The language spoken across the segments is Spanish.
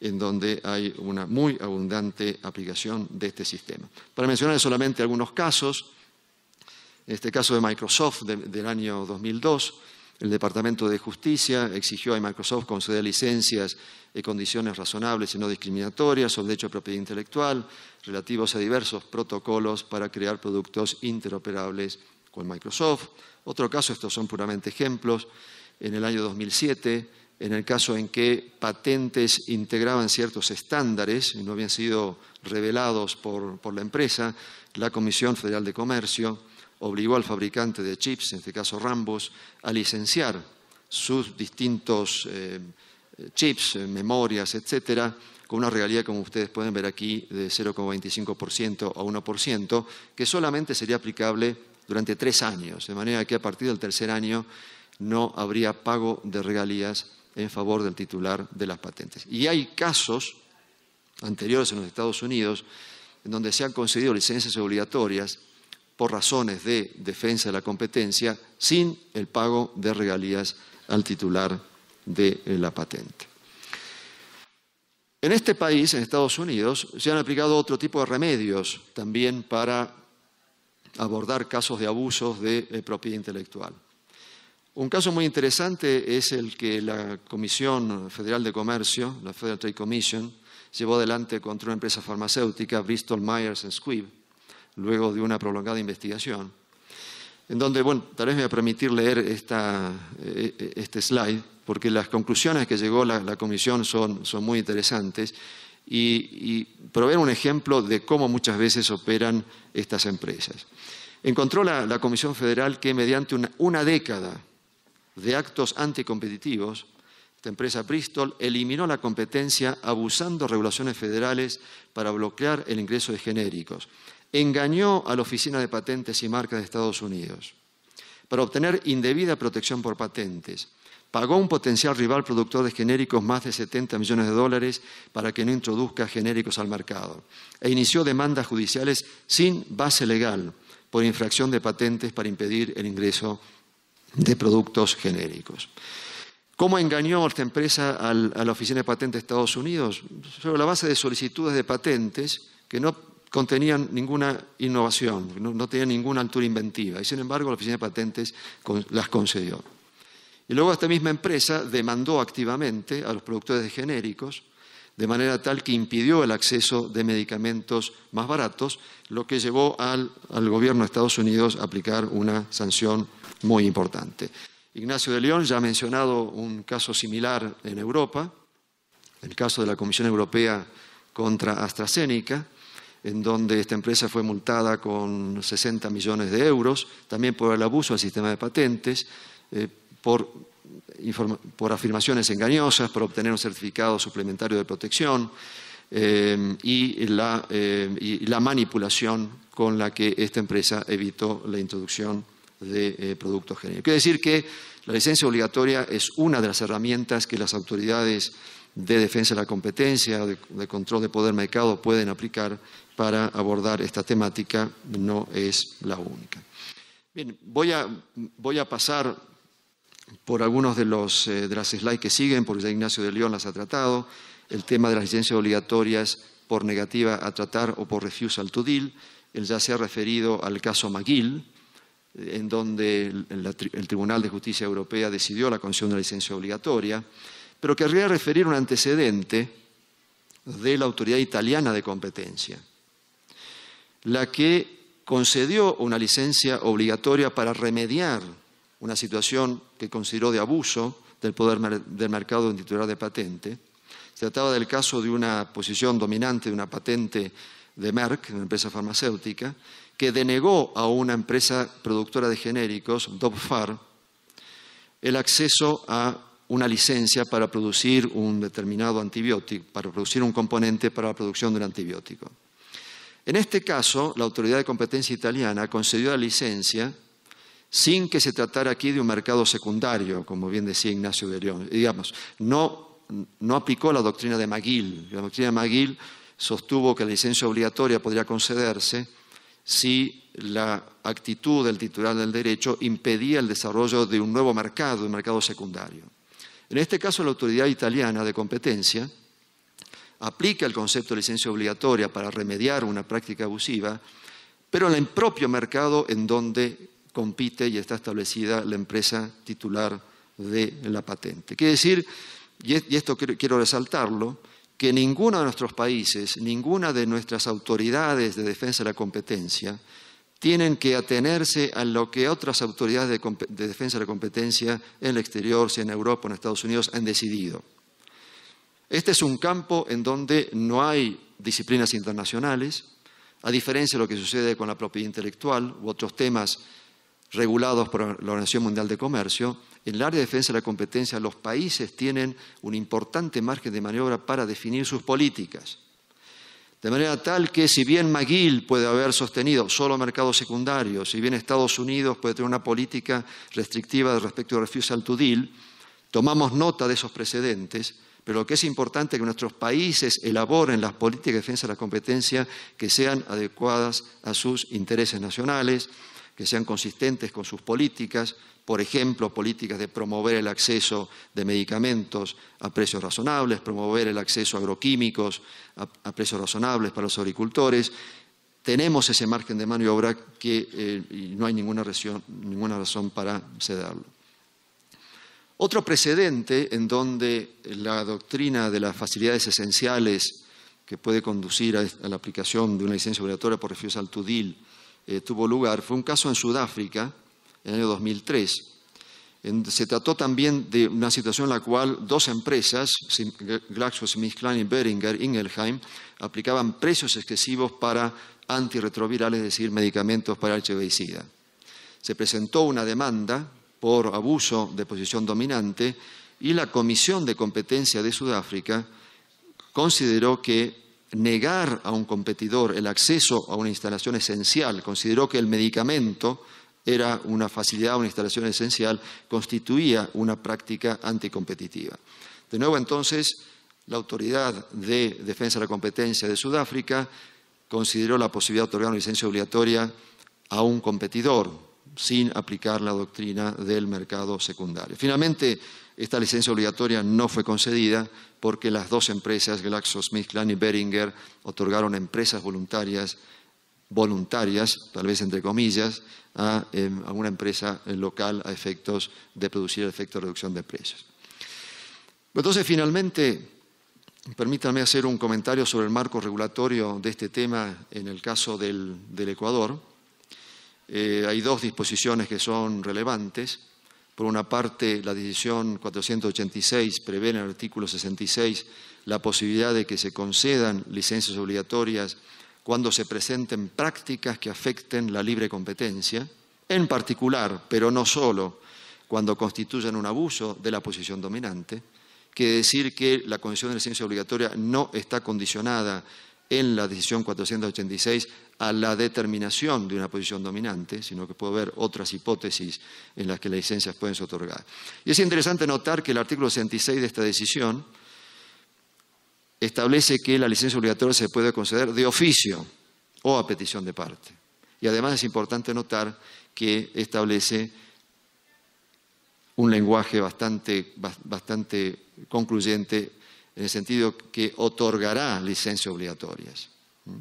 en donde hay una muy abundante aplicación de este sistema. Para mencionar solamente algunos casos, en este caso de Microsoft del año 2002, el Departamento de Justicia exigió a Microsoft conceder licencias y condiciones razonables y no discriminatorias sobre derecho de propiedad intelectual relativos a diversos protocolos para crear productos interoperables con Microsoft. Otro caso, estos son puramente ejemplos, en el año 2007 en el caso en que patentes integraban ciertos estándares y no habían sido revelados por, la empresa, la Comisión Federal de Comercio obligó al fabricante de chips, en este caso Rambos, a licenciar sus distintos eh, chips, eh, memorias, etcétera, con una regalía, como ustedes pueden ver aquí, de 0,25% a 1%, que solamente sería aplicable durante tres años, de manera que a partir del tercer año no habría pago de regalías en favor del titular de las patentes. Y hay casos anteriores en los Estados Unidos en donde se han concedido licencias obligatorias por razones de defensa de la competencia sin el pago de regalías al titular de eh, la patente. En este país, en Estados Unidos, se han aplicado otro tipo de remedios también para abordar casos de abusos de eh, propiedad intelectual. Un caso muy interesante es el que la Comisión Federal de Comercio, la Federal Trade Commission, llevó adelante contra una empresa farmacéutica, Bristol Myers Squibb, luego de una prolongada investigación, en donde, bueno, tal vez me voy a permitir leer eh, eh, este slide, porque las conclusiones que llegó la, comisión son, muy interesantes y, proveen un ejemplo de cómo muchas veces operan estas empresas. Encontró la, Comisión Federal que mediante una década de actos anticompetitivos, esta empresa Bristol eliminó la competencia abusando regulaciones federales para bloquear el ingreso de genéricos. Engañó a la Oficina de Patentes y Marcas de Estados Unidos para obtener indebida protección por patentes. Pagó a un potencial rival productor de genéricos más de 70 millones de dólares para que no introduzca genéricos al mercado. E inició demandas judiciales sin base legal por infracción de patentes para impedir el ingreso de productos genéricos. ¿Cómo engañó esta empresa a la Oficina de Patentes de Estados Unidos? Sobre la base de solicitudes de patentes que no contenían ninguna innovación, no, no tenían ninguna altura inventiva. Y sin embargo, la Oficina de Patentes las concedió. Y luego esta misma empresa demandó activamente a los productores de genéricos de manera tal que impidió el acceso de medicamentos más baratos, lo que llevó al, gobierno de Estados Unidos a aplicar una sanción muy importante. Ignacio de León ya ha mencionado un caso similar en Europa, el caso de la Comisión Europea contra AstraZeneca, en donde esta empresa fue multada con 60 millones de euros, también por el abuso al sistema de patentes, eh, por por afirmaciones engañosas, por obtener un certificado suplementario de protección eh, eh, y, la, manipulación con la que esta empresa evitó la introducción de eh, productos genéricos. Quiere decir que la licencia obligatoria es una de las herramientas que las autoridades de defensa de la competencia, de, control de poder mercado pueden aplicar para abordar esta temática, no es la única. Bien, voy a pasar por algunos de, los, eh, de las slides que siguen, porque ya Ignacio de León las ha tratado, el tema de las licencias obligatorias por negativa a tratar o por refusal to deal, él ya se ha referido al caso McGill, eh, en donde el, Tribunal de Justicia Europea decidió la concesión de la licencia obligatoria, pero querría referir un antecedente de la Autoridad Italiana de Competencia, la que concedió una licencia obligatoria para remediar una situación que consideró de abuso del poder del mercado en titular de patente. Se trataba del caso de una posición dominante de una patente de Merck, una empresa farmacéutica, que denegó a una empresa productora de genéricos, Dopfar, el acceso a una licencia para producir un determinado antibiótico, para producir un componente para la producción de un antibiótico. En este caso, la Autoridad de Competencia Italiana concedió la licencia sin que se tratara aquí de un mercado secundario, como bien decía Ignacio de Digamos, no, aplicó la doctrina de Maguil, La doctrina de McGill sostuvo que la licencia obligatoria podría concederse si la actitud del titular del derecho impedía el desarrollo de un nuevo mercado, un mercado secundario. En este caso, la autoridad italiana de competencia aplica el concepto de licencia obligatoria para remediar una práctica abusiva, pero en el propio mercado en donde compite y está establecida la empresa titular de la patente. Quiere decir, y esto quiero resaltarlo, que ninguno de nuestros países, ninguna de nuestras autoridades de defensa de la competencia, tienen que atenerse a lo que otras autoridades de, defensa de la competencia en el exterior, sea en Europa o en Estados Unidos, han decidido. Este es un campo en donde no hay disciplinas internacionales, a diferencia de lo que sucede con la propiedad intelectual u otros temas regulados por la Organización Mundial de Comercio, en el área de defensa de la competencia los países tienen un importante margen de maniobra para definir sus políticas. De manera tal que si bien McGill puede haber sostenido solo mercados secundarios, si bien Estados Unidos puede tener una política restrictiva respecto al refusal to deal, tomamos nota de esos precedentes, pero lo que es importante es que nuestros países elaboren las políticas de defensa de la competencia que sean adecuadas a sus intereses nacionales, que sean consistentes con sus políticas, por ejemplo, políticas de promover el acceso de medicamentos a precios razonables, promover el acceso a agroquímicos a, precios razonables para los agricultores. Tenemos ese margen de maniobra que eh, y no hay ninguna razón, para cederlo. Otro precedente en donde la doctrina de las facilidades esenciales que puede conducir a la aplicación de una licencia obligatoria por refusión al tudil. Eh, tuvo lugar fue un caso en Sudáfrica, en el año 2003. se trató también de una situación en la cual dos empresas, GlaxoSmithKline y Beringer Ingelheim, aplicaban precios excesivos para antirretrovirales, es decir, medicamentos para el HIV y SIDA. Se presentó una demanda por abuso de posición dominante y la Comisión de Competencia de Sudáfrica consideró que negar a un competidor el acceso a una instalación esencial, consideró que el medicamento era una facilidad, una instalación esencial, constituía una práctica anticompetitiva. De nuevo, entonces, la Autoridad de Defensa de la Competencia de Sudáfrica consideró la posibilidad de otorgar una licencia obligatoria a un competidor sin aplicar la doctrina del mercado secundario. Finalmente, esta licencia obligatoria no fue concedida porque las dos empresas, GlaxoSmithKline y Beringer, otorgaron empresas voluntarias, voluntarias, tal vez entre comillas, a, alguna em, una empresa eh, local a efectos de producir el efecto de reducción de precios. Entonces, finalmente, permítanme hacer un comentario sobre el marco regulatorio de este tema en el caso del, Ecuador. Eh, hay dos disposiciones que son relevantes. Por una parte, la decisión 486 prevé en el artículo 66 la posibilidad de que se concedan licencias obligatorias cuando se presenten prácticas que afecten la libre competencia, en particular, pero no solo, cuando constituyan un abuso de la posición dominante, que decir que la condición de licencia obligatoria no está condicionada en la decisión 486 a la determinación de una posición dominante, sino que puede haber otras hipótesis en las que las licencias pueden ser otorgadas. Y es interesante notar que el artículo 66 de esta decisión establece que la licencia obligatoria se puede conceder de oficio o a petición de parte. Y además es importante notar que establece un lenguaje bastante, bastante concluyente en el sentido que otorgará licencias obligatorias. ¿Mm?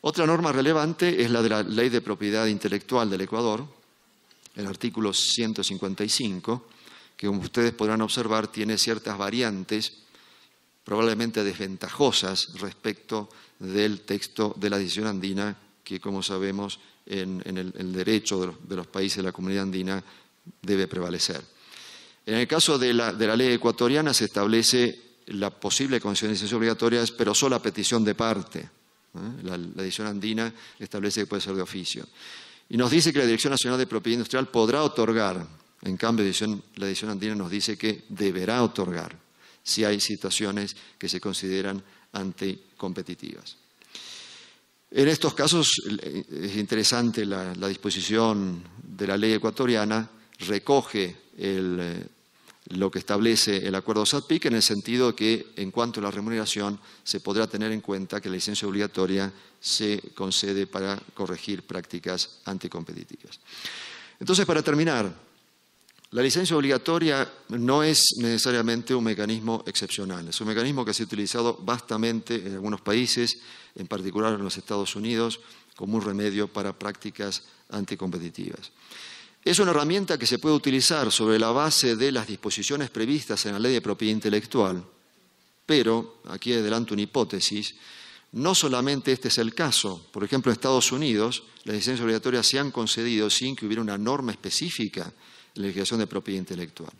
Otra norma relevante es la de la Ley de Propiedad Intelectual del Ecuador, el artículo 155, que como ustedes podrán observar tiene ciertas variantes probablemente desventajosas respecto del texto de la decisión andina, que como sabemos en, el, derecho de los, países de la comunidad andina debe prevalecer. En el caso de la ley ecuatoriana se establece la posible de licencia obligatoria es pero solo a petición de parte. ¿eh? La, edición andina establece que puede ser de oficio. Y nos dice que la Dirección Nacional de Propiedad Industrial podrá otorgar, en cambio la edición andina nos dice que deberá otorgar si hay situaciones que se consideran anticompetitivas. En estos casos eh, es interesante la disposición de la ley ecuatoriana, recoge el, eh, lo que establece el acuerdo SATPIC en el sentido de que en cuanto a la remuneración se podrá tener en cuenta que la licencia obligatoria se concede para corregir prácticas anticompetitivas. Entonces, para terminar, la licencia obligatoria no es necesariamente un mecanismo excepcional, es un mecanismo que se ha utilizado vastamente en algunos países, en particular en los Estados Unidos, como un remedio para prácticas anticompetitivas. Es una herramienta que se puede utilizar sobre la base de las disposiciones previstas en la ley de propiedad intelectual, pero, aquí adelanto una hipótesis, no solamente este es el caso. Por ejemplo, en Estados Unidos las licencias obligatorias se han concedido sin que hubiera una norma específica en la legislación de propiedad intelectual.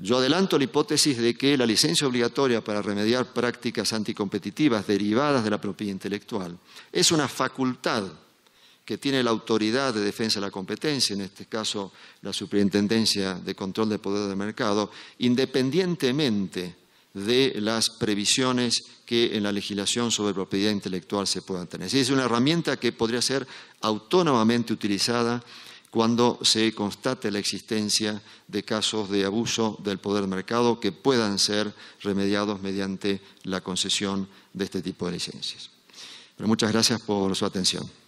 Yo adelanto la hipótesis de que la licencia obligatoria para remediar prácticas anticompetitivas derivadas de la propiedad intelectual es una facultad que tiene la autoridad de defensa de la competencia, en este caso la Superintendencia de Control del Poder del Mercado, independientemente de las previsiones que en la legislación sobre propiedad intelectual se puedan tener. Es una herramienta que podría ser autónomamente utilizada cuando se constate la existencia de casos de abuso del poder del mercado que puedan ser remediados mediante la concesión de este tipo de licencias. muchas gracias por su atención.